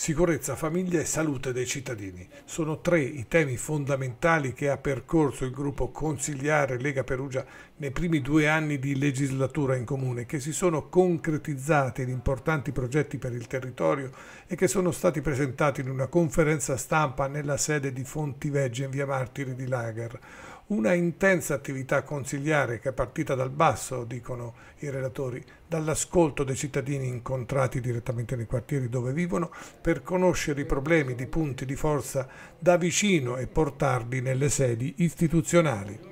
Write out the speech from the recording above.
Sicurezza, famiglia e salute dei cittadini. Sono tre i temi fondamentali che ha percorso il gruppo consigliare Lega Perugia nei primi due anni di legislatura in comune, che si sono concretizzati in importanti progetti per il territorio e che sono stati presentati in una conferenza stampa nella sede di Fontivegge in via Martiri di Lager. Una intensa attività consigliare che è partita dal basso, dicono i relatori, dall'ascolto dei cittadini incontrati direttamente nei quartieri dove vivono per conoscere i problemi di punti di forza da vicino e portarli nelle sedi istituzionali.